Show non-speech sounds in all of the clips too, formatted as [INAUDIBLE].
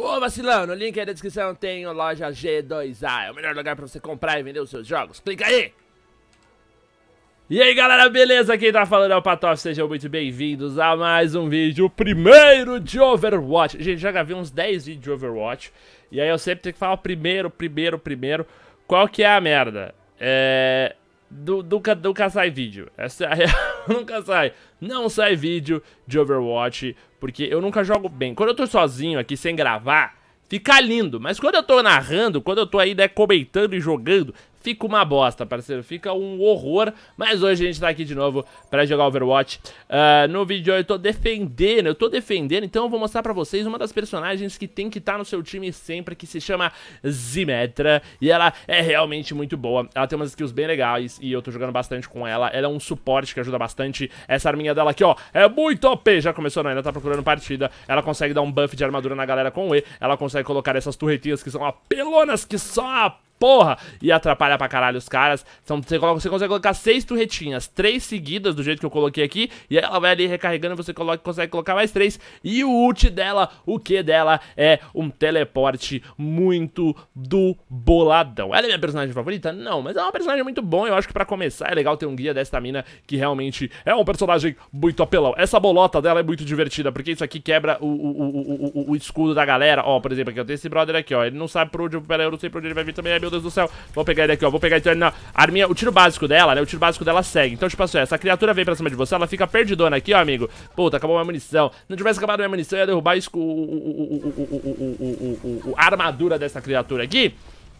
Ô vacilão, no link aí da descrição tem a loja G2A, é o melhor lugar pra você comprar e vender os seus jogos. Clica aí! E aí galera, beleza? Quem tá falando é o Patof, sejam muito bem-vindos a mais um vídeo, o primeiro de Overwatch. Gente, já gravei uns 10 vídeos de Overwatch, e aí eu sempre tenho que falar primeiro, primeiro, primeiro. Qual que é a merda? É... Nunca, nunca sai vídeo, essa é a real. [LAUGHS] nunca sai. Não sai vídeo de Overwatch, porque eu nunca jogo bem. Quando eu tô sozinho aqui, sem gravar, fica lindo. Mas quando eu tô narrando, quando eu tô aí né, comentando e jogando, Fica uma bosta, parceiro, fica um horror Mas hoje a gente tá aqui de novo pra jogar Overwatch uh, No vídeo eu tô defendendo, eu tô defendendo Então eu vou mostrar pra vocês uma das personagens que tem que estar tá no seu time sempre Que se chama Zimetra E ela é realmente muito boa Ela tem umas skills bem legais e eu tô jogando bastante com ela Ela é um suporte que ajuda bastante Essa arminha dela aqui, ó, é muito OP Já começou, não, ainda tá procurando partida Ela consegue dar um buff de armadura na galera com E Ela consegue colocar essas turretinhas que são apelonas Que só porra! E atrapalha pra caralho os caras. Então você, coloca, você consegue colocar seis turretinhas, três seguidas, do jeito que eu coloquei aqui, e ela vai ali recarregando, você coloca, consegue colocar mais três. E o ult dela, o que dela, é um teleporte muito do boladão. Ela é minha personagem favorita? Não, mas é uma personagem muito bom. Eu acho que pra começar é legal ter um guia desta mina que realmente é um personagem muito apelão. Essa bolota dela é muito divertida, porque isso aqui quebra o, o, o, o, o escudo da galera. Ó, por exemplo, aqui eu tenho esse brother aqui, ó. Ele não sabe por onde, pera, eu não sei pra onde ele vai vir também, é meu meu Deus do céu. Vou pegar ele aqui, ó. Vou pegar ele. Não. A arminha, o tiro básico dela, né? O tiro básico dela segue. Então, tipo assim, essa criatura vem pra cima de você, ela fica perdidona aqui, ó, amigo. Puta, acabou minha munição. Não tivesse acabado minha munição, eu ia derrubar isso, o, o, o, o, o, a armadura dessa criatura aqui.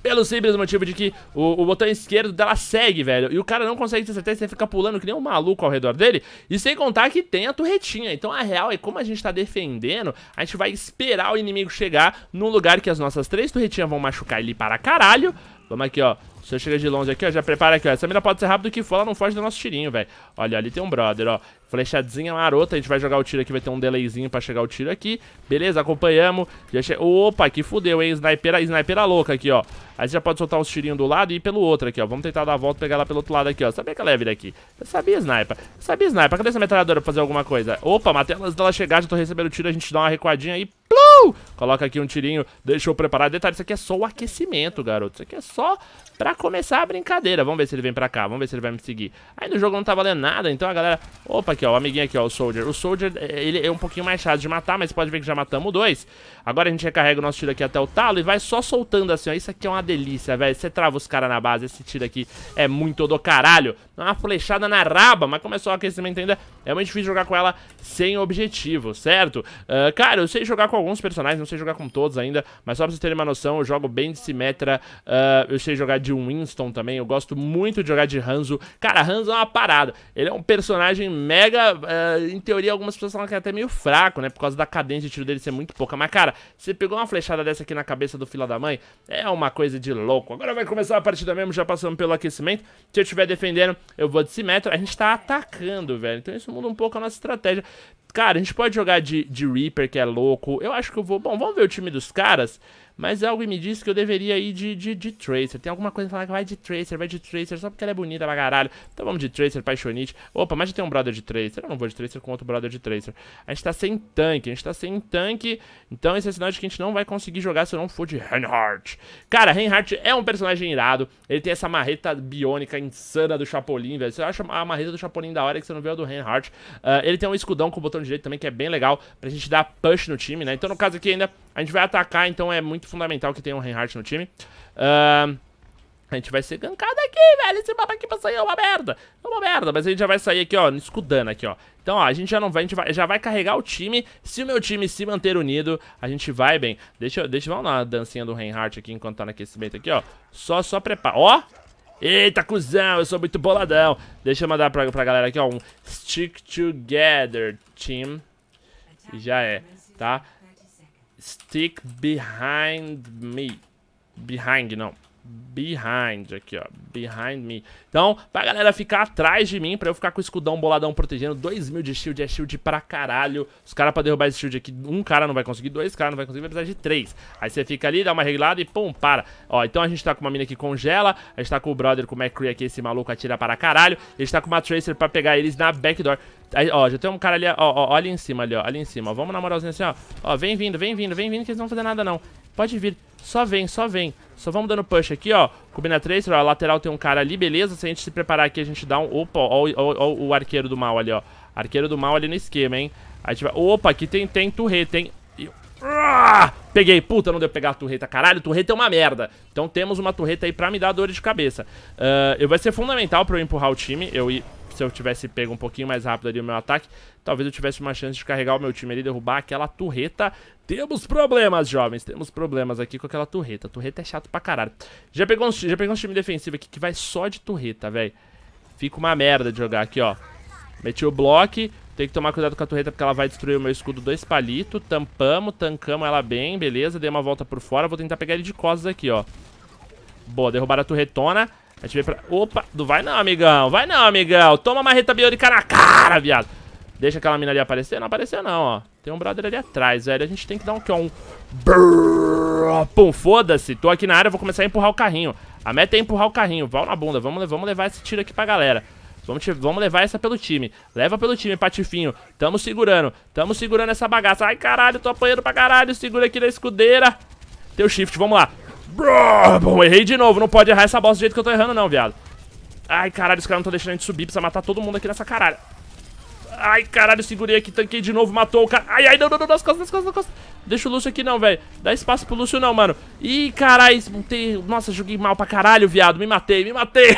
Pelo simples motivo de que o, o botão esquerdo dela segue, velho. E o cara não consegue ter certeza, você fica pulando que nem um maluco ao redor dele. E sem contar que tem a torretinha. Então a real é como a gente tá defendendo, a gente vai esperar o inimigo chegar no lugar que as nossas três torretinhas vão machucar ele para caralho. Toma aqui, ó. Se eu chegar de longe aqui, ó, já prepara aqui, ó. Essa mira pode ser rápido que for, ela não foge do nosso tirinho, velho. Olha, ali tem um brother, ó. Flechadinha marota, a gente vai jogar o tiro aqui, vai ter um delayzinho pra chegar o tiro aqui. Beleza, acompanhamos. Já che... Opa, que fudeu, hein? Sniper, sniper louca aqui, ó. Aí você já pode soltar os tirinhos do lado e ir pelo outro aqui, ó. Vamos tentar dar a volta e pegar lá pelo outro lado aqui, ó. Sabia que ela ia vir aqui. Eu sabia, sniper. Eu sabia, sniper. Cadê essa metralhadora pra fazer alguma coisa? Opa, matei ela antes dela chegar, já tô recebendo o tiro, a gente dá uma recuadinha aí. Plum! Uhul! Coloca aqui um tirinho, deixa eu preparar. Detalhe, isso aqui é só o aquecimento, garoto. Isso aqui é só pra começar a brincadeira. Vamos ver se ele vem pra cá, vamos ver se ele vai me seguir. Aí no jogo não tá valendo nada, então a galera... Opa, aqui ó, o amiguinho aqui ó, o Soldier. O Soldier, é, ele é um pouquinho mais chato de matar, mas pode ver que já matamos dois. Agora a gente recarrega o nosso tiro aqui até o talo e vai só soltando assim, ó. Isso aqui é uma delícia, velho. Você trava os caras na base, esse tiro aqui é muito do caralho. Dá uma flechada na raba, mas começou é o aquecimento ainda. É muito difícil jogar com ela sem objetivo, certo? Uh, cara, eu sei jogar com alguns personagens personagens, não sei jogar com todos ainda, mas só pra vocês terem uma noção, eu jogo bem de simetra, uh, ah, eu sei jogar de Winston também, eu gosto muito de jogar de Hanzo. Cara, Hanzo é uma parada, ele é um personagem mega, uh, em teoria algumas pessoas falam que é até meio fraco, né, por causa da cadência de tiro dele ser muito pouca, mas cara, você pegou uma flechada dessa aqui na cabeça do fila da mãe, é uma coisa de louco. Agora vai começar a partida mesmo, já passando pelo aquecimento, se eu estiver defendendo, eu vou de simetra, a gente tá atacando, velho, então isso muda um pouco a nossa estratégia. Cara, a gente pode jogar de, de Reaper, que é louco. Eu acho que eu vou. Bom, vamos ver o time dos caras. Mas algo me disse que eu deveria ir de, de, de Tracer. Tem alguma coisa falando que vai de Tracer, vai de Tracer, só porque ela é bonita pra caralho. Então vamos de Tracer, Paixonite. Opa, mas já tem um brother de Tracer. Eu não vou de Tracer com outro brother de Tracer. A gente tá sem tanque, a gente tá sem tanque. Então esse é sinal de que a gente não vai conseguir jogar se eu não for de Reinhardt. Cara, Reinhardt é um personagem irado. Ele tem essa marreta biônica insana do Chapolin, velho. Você acha a marreta do Chapolin da hora que você não vê a do Reinhardt. Uh, ele tem um escudão com o botão direito também, que é bem legal pra gente dar push no time, né? Então no caso aqui ainda a gente vai atacar, então é muito fundamental que tenha um Reinhardt no time. Uh... A gente vai ser gankado aqui, velho. Esse mapa aqui pra sair é uma merda. É uma merda, mas a gente já vai sair aqui, ó, escudando aqui, ó. Então, ó, a gente já não vai, a gente vai, já vai carregar o time. Se o meu time se manter unido, a gente vai bem. Deixa, deixa dar uma dancinha do Reinhardt aqui enquanto tá no aquecimento aqui, ó. Só, só prepara. Ó! Eita, cuzão, eu sou muito boladão. Deixa eu mandar pra, pra galera aqui, ó, um Stick Together Team. E já é, tá? Stick behind me. Behind, não. Behind, aqui ó, behind me Então, pra galera ficar atrás de mim Pra eu ficar com o escudão boladão protegendo 2 mil de shield, é shield pra caralho Os caras pra derrubar esse shield aqui, um cara não vai conseguir Dois caras não vai conseguir, vai precisar de três Aí você fica ali, dá uma reglada e pum, para Ó, então a gente tá com uma mina que congela A gente tá com o brother, com o McCree aqui, esse maluco atira para caralho A gente tá com uma Tracer pra pegar eles na backdoor Aí, ó, já tem um cara ali, ó, ó, ó ali em cima ali, ó, ali em cima, ó, Vamos na moralzinha assim, ó Ó, vem vindo, vem vindo, vem vindo que eles não vão fazer nada não Pode vir, só vem, só vem só vamos dando push aqui, ó. Combina 3, ó. lateral tem um cara ali, beleza. Se a gente se preparar aqui, a gente dá um... Opa, ó, ó, ó, ó o arqueiro do mal ali, ó. Arqueiro do mal ali no esquema, hein. A gente vai... Opa, aqui tem, tem turreta, ah, tem... peguei, puta, não deu pra pegar a turreta Caralho, turreta é uma merda Então temos uma turreta aí pra me dar dor de cabeça uh, eu, Vai ser fundamental pra eu empurrar o time Eu ir se eu tivesse pego um pouquinho mais rápido ali o meu ataque, talvez eu tivesse uma chance de carregar o meu time ali e derrubar aquela turreta temos problemas, jovens. Temos problemas aqui com aquela torreta. A torreta é chato pra caralho. Já pegou, um, já pegou um time defensivo aqui que vai só de torreta, velho. Fica uma merda de jogar aqui, ó. Meti o bloco. Tem que tomar cuidado com a torreta porque ela vai destruir o meu escudo dois palitos. Tampamos, tancamos ela bem, beleza. Dei uma volta por fora. Vou tentar pegar ele de costas aqui, ó. Boa, derrubaram a torretona. veio pra... Opa, não vai não, amigão. Vai não, amigão. Toma a marreta biônica na cara, viado. Deixa aquela mina ali aparecer. Não apareceu não, ó. Tem um brother ali atrás, velho. A gente tem que dar um que um... Pum, foda-se. Tô aqui na área, vou começar a empurrar o carrinho. A meta é empurrar o carrinho. Val na bunda. Vamos, vamos levar esse tiro aqui pra galera. Vamos, te, vamos levar essa pelo time. Leva pelo time, Patifinho. Tamo segurando. Tamo segurando essa bagaça. Ai, caralho, tô apanhando pra caralho. Segura aqui na escudeira. Teu shift, vamos lá. Bom, errei de novo. Não pode errar essa bosta do jeito que eu tô errando, não, viado. Ai, caralho, os caras não estão deixando a gente subir. Precisa matar todo mundo aqui nessa caralho. Ai, caralho, segurei aqui, tanquei de novo, matou o cara. Ai, ai, não, não, não, nas costas, nas costas, nas costas. Deixa o Lúcio aqui não, velho. Dá espaço pro Lúcio não, mano. Ih, caralho, tem. Nossa, joguei mal pra caralho, viado. Me matei, me matei. [LAUGHS]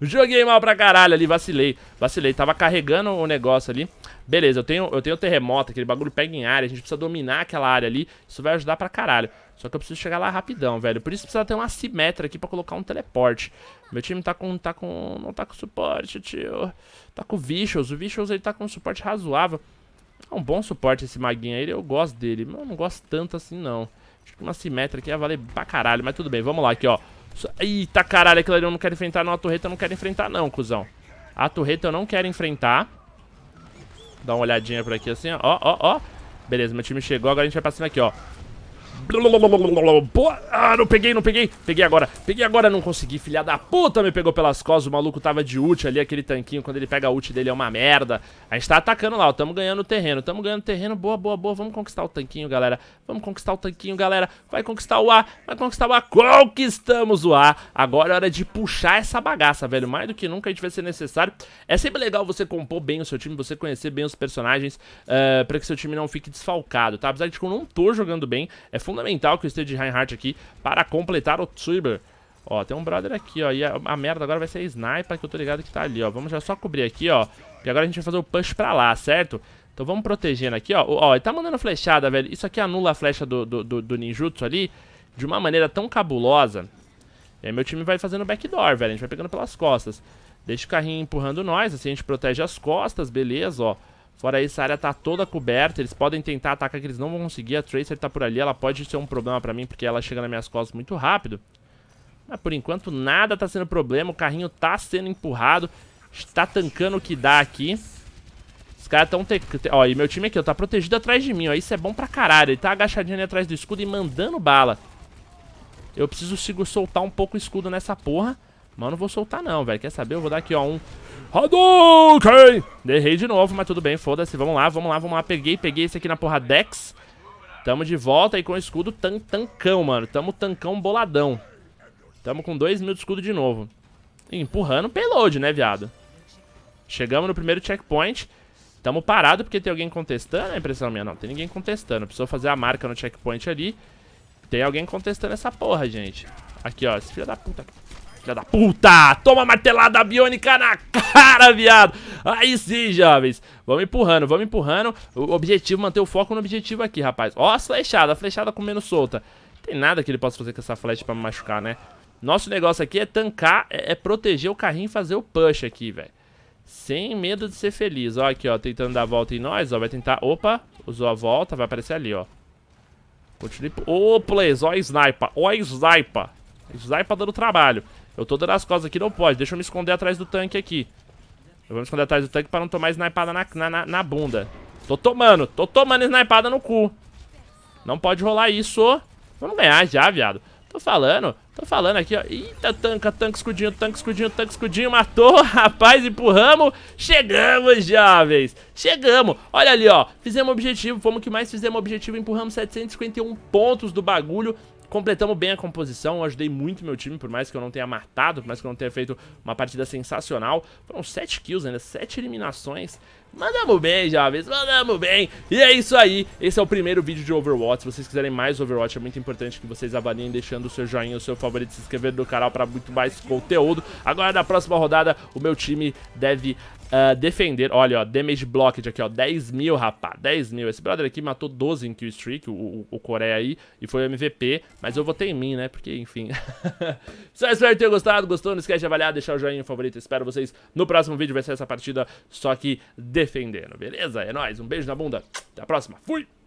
joguei mal pra caralho ali, vacilei. Vacilei, tava carregando o negócio ali. Beleza, eu tenho, eu tenho terremoto, aquele bagulho pega em área. A gente precisa dominar aquela área ali. Isso vai ajudar pra caralho. Só que eu preciso chegar lá rapidão, velho. Por isso precisa ter uma simetra aqui pra colocar um teleporte. Meu time tá com... Tá com não tá com suporte, tio. Tá com Vicious. O Vicious, ele tá com um suporte razoável. É um bom suporte esse maguinho aí, eu gosto dele. Mas eu não gosto tanto assim, não. Acho que uma simétrica aqui ia valer pra caralho, mas tudo bem. Vamos lá aqui, ó. Eita caralho, aquilo ali eu não quero enfrentar, não. A torreta eu não quero enfrentar, não, cuzão. A torreta eu não quero enfrentar. Dá uma olhadinha por aqui assim, ó, ó, ó. Beleza, meu time chegou, agora a gente vai pra cima aqui, ó. Ah, não peguei, não peguei. Peguei agora. Peguei agora, não consegui. Filha da puta me pegou pelas costas. O maluco tava de ult ali, aquele tanquinho. Quando ele pega a ult dele é uma merda. A gente tá atacando lá, ó. Tamo ganhando terreno. Tamo ganhando terreno. Boa, boa, boa. Vamos conquistar o tanquinho, galera. Vamos conquistar o tanquinho, galera. Vai conquistar o A. Vai conquistar o A. Conquistamos o A. Agora é hora de puxar essa bagaça, velho. Mais do que nunca a gente vai ser necessário. É sempre legal você compor bem o seu time, você conhecer bem os personagens, uh, pra que seu time não fique desfalcado, tá? Apesar de que eu não tô jogando bem, é fundamental fundamental que o esteja de Reinhardt aqui para completar o Tuber. Ó, tem um brother aqui, ó, e a, a, merda agora vai ser a sniper que eu tô ligado que tá ali, ó. Vamos já só cobrir aqui, ó, e agora a gente vai fazer o push pra lá, certo? Então vamos protegendo aqui, ó. Ó, ele tá mandando flechada, velho. Isso aqui anula a flecha do, do, do, do ninjutsu ali de uma maneira tão cabulosa. E aí meu time vai fazendo backdoor, velho. A gente vai pegando pelas costas. Deixa o carrinho empurrando nós, assim a gente protege as costas, beleza, ó. Fora isso, a área tá toda coberta. Eles podem tentar atacar que eles não vão conseguir. A Tracer tá por ali. Ela pode ser um problema pra mim, porque ela chega nas minhas costas muito rápido. Mas por enquanto nada tá sendo problema. O carrinho tá sendo empurrado. Tá tancando o que dá aqui. Os caras tão... Te... Ó, e meu time aqui, ó, tá protegido atrás de mim, ó. Isso é bom pra caralho. Ele tá agachadinho ali atrás do escudo e mandando bala. Eu preciso soltar um pouco o escudo nessa porra. Mas eu não vou soltar não, velho. Quer saber? Eu vou dar aqui, ó, um... Hadouken! Derrei de novo, mas tudo bem, foda-se. Vamos lá, vamos lá, vamos lá. Peguei, peguei esse aqui na porra Dex. Tamo de volta aí com o escudo tan tancão, mano. Tamo tancão boladão. Tamo com dois mil de escudo de novo. E empurrando o payload, né, viado? Chegamos no primeiro checkpoint. Tamo parado porque tem alguém contestando. É impressão minha, não. Tem ninguém contestando. Precisa fazer a marca no checkpoint ali. Tem alguém contestando essa porra, gente. Aqui, ó. Esse filho da puta. Filha da puta! Toma martelada biônica na cara, viado! Aí sim, jovens! Vamos empurrando, vamos empurrando. O objetivo, manter o foco no objetivo aqui, rapaz. Ó a flechada, a flechada comendo solta. tem nada que ele possa fazer com essa flecha pra me machucar, né? Nosso negócio aqui é tancar, é, é proteger o carrinho e fazer o push aqui, velho. Sem medo de ser feliz. Ó aqui, ó, tentando dar a volta em nós, ó. Vai tentar... Opa, usou a volta, vai aparecer ali, ó. Continue... Ô, oh, please, ó a sniper, ó a sniper. Sniper dando trabalho. Eu tô dando as costas aqui, não pode. Deixa eu me esconder atrás do tanque aqui. Eu vou me esconder atrás do tanque pra não tomar snipada na, na, na bunda. Tô tomando, tô tomando snipada no cu. Não pode rolar isso. Vamos ganhar já, viado. Tô falando, tô falando aqui, ó. Eita, tanca, tanca, escudinho, tanca, escudinho, tanca, escudinho. Matou, [LAUGHS] rapaz, empurramos. Chegamos, jovens. Chegamos. Olha ali, ó. Fizemos objetivo, fomos que mais fizemos objetivo. Empurramos 751 pontos do bagulho completamos bem a composição, eu ajudei muito meu time, por mais que eu não tenha matado, por mais que eu não tenha feito uma partida sensacional. Foram 7 kills ainda, 7 eliminações. Mandamos bem, jovens, mandamos bem. E é isso aí, esse é o primeiro vídeo de Overwatch. Se vocês quiserem mais Overwatch, é muito importante que vocês avaliem deixando o seu joinha, o seu favorito, se inscrever no canal para muito mais conteúdo. Agora na próxima rodada, o meu time deve Uh, defender, olha, ó, damage blocked aqui, ó, 10 mil, rapá, 10 mil. Esse brother aqui matou 12 em kill streak, o, o, o Coreia aí, e foi MVP, mas eu votei em mim, né, porque, enfim. [LAUGHS] Só espero ter gostado, gostou, não esquece de avaliar, deixar o joinha favorito, espero vocês no próximo vídeo, vai ser essa partida, só que defendendo, beleza? É nóis, um beijo na bunda, até a próxima, fui!